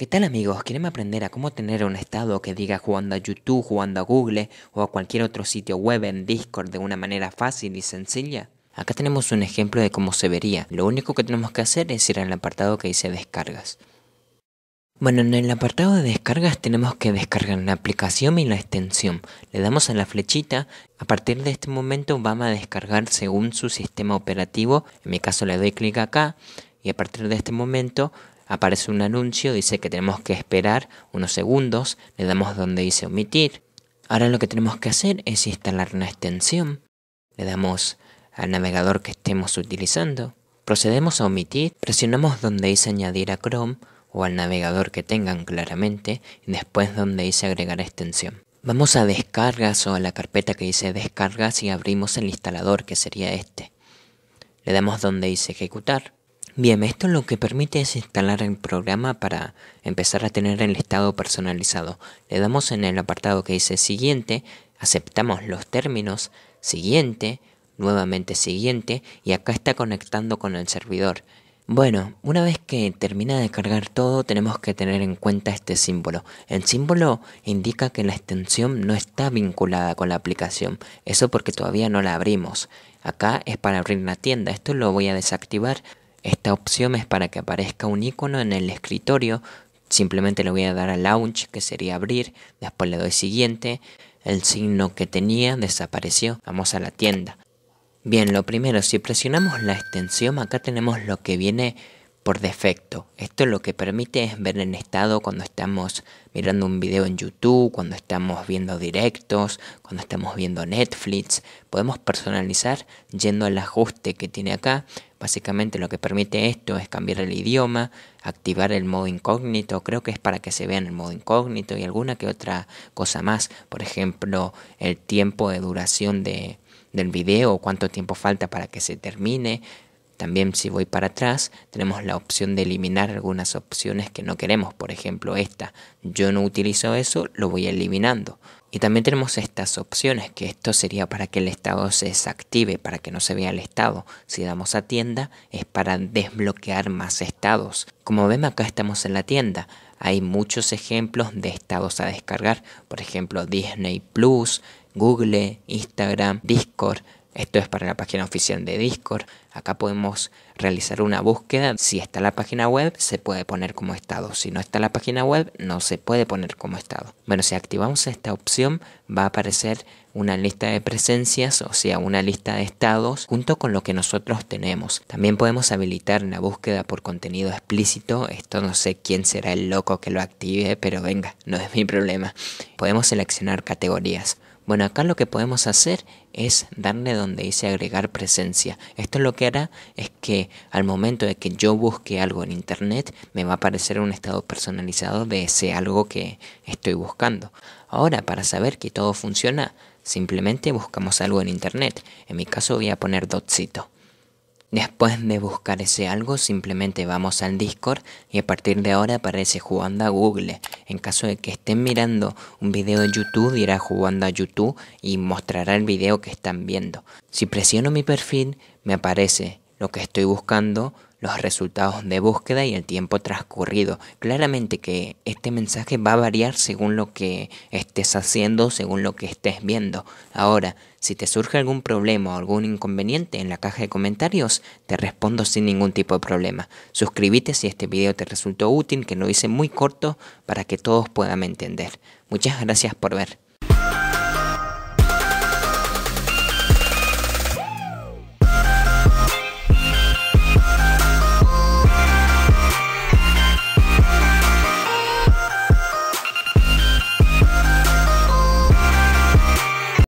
¿Qué tal amigos? ¿Quieren aprender a cómo tener un estado que diga jugando a YouTube, jugando a Google o a cualquier otro sitio web en Discord de una manera fácil y sencilla? Acá tenemos un ejemplo de cómo se vería. Lo único que tenemos que hacer es ir al apartado que dice descargas. Bueno, en el apartado de descargas tenemos que descargar la aplicación y la extensión. Le damos a la flechita. A partir de este momento vamos a descargar según su sistema operativo. En mi caso le doy clic acá y a partir de este momento aparece un anuncio, dice que tenemos que esperar unos segundos, le damos donde dice omitir. Ahora lo que tenemos que hacer es instalar una extensión, le damos al navegador que estemos utilizando, procedemos a omitir, presionamos donde dice añadir a Chrome o al navegador que tengan claramente y después donde dice agregar extensión. Vamos a descargas o a la carpeta que dice descargas y abrimos el instalador que sería este. Le damos donde dice ejecutar. Bien, esto lo que permite es instalar el programa para empezar a tener el estado personalizado. Le damos en el apartado que dice siguiente, aceptamos los términos, siguiente, nuevamente siguiente y acá está conectando con el servidor. Bueno, una vez que termina de cargar todo tenemos que tener en cuenta este símbolo. El símbolo indica que la extensión no está vinculada con la aplicación, eso porque todavía no la abrimos. Acá es para abrir la tienda, esto lo voy a desactivar esta opción es para que aparezca un icono en el escritorio. Simplemente le voy a dar a Launch, que sería abrir. Después le doy siguiente. El signo que tenía desapareció. Vamos a la tienda. Bien, lo primero, si presionamos la extensión, acá tenemos lo que viene por defecto. Esto lo que permite es ver en estado cuando estamos mirando un video en YouTube, cuando estamos viendo directos, cuando estamos viendo Netflix. Podemos personalizar yendo al ajuste que tiene acá. Básicamente lo que permite esto es cambiar el idioma, activar el modo incógnito, creo que es para que se vea en el modo incógnito y alguna que otra cosa más. Por ejemplo, el tiempo de duración del video, cuánto tiempo falta para que se termine también si voy para atrás, tenemos la opción de eliminar algunas opciones que no queremos. Por ejemplo, esta. Yo no utilizo eso, lo voy eliminando. Y también tenemos estas opciones, que esto sería para que el estado se desactive, para que no se vea el estado. Si damos a tienda, es para desbloquear más estados. Como ven, acá estamos en la tienda. Hay muchos ejemplos de estados a descargar. Por ejemplo, Disney Plus, Google, Instagram, Discord. Esto es para la página oficial de Discord. Acá podemos realizar una búsqueda. Si está la página web, se puede poner como estado. Si no está la página web, no se puede poner como estado. Bueno, si activamos esta opción, va a aparecer una lista de presencias, o sea, una lista de estados, junto con lo que nosotros tenemos. También podemos habilitar la búsqueda por contenido explícito. Esto no sé quién será el loco que lo active, pero venga, no es mi problema. Podemos seleccionar categorías. Bueno, acá lo que podemos hacer es darle donde dice agregar presencia. Esto lo que hará es que al momento de que yo busque algo en internet, me va a aparecer un estado personalizado de ese algo que estoy buscando. Ahora, para saber que todo funciona, simplemente buscamos algo en internet. En mi caso voy a poner dotcito. Después de buscar ese algo, simplemente vamos al Discord y a partir de ahora aparece jugando a Google. En caso de que estén mirando un video de YouTube, irá jugando a YouTube y mostrará el video que están viendo. Si presiono mi perfil, me aparece lo que estoy buscando los resultados de búsqueda y el tiempo transcurrido. Claramente que este mensaje va a variar según lo que estés haciendo, según lo que estés viendo. Ahora, si te surge algún problema o algún inconveniente en la caja de comentarios, te respondo sin ningún tipo de problema. Suscríbete si este video te resultó útil, que lo hice muy corto para que todos puedan entender. Muchas gracias por ver.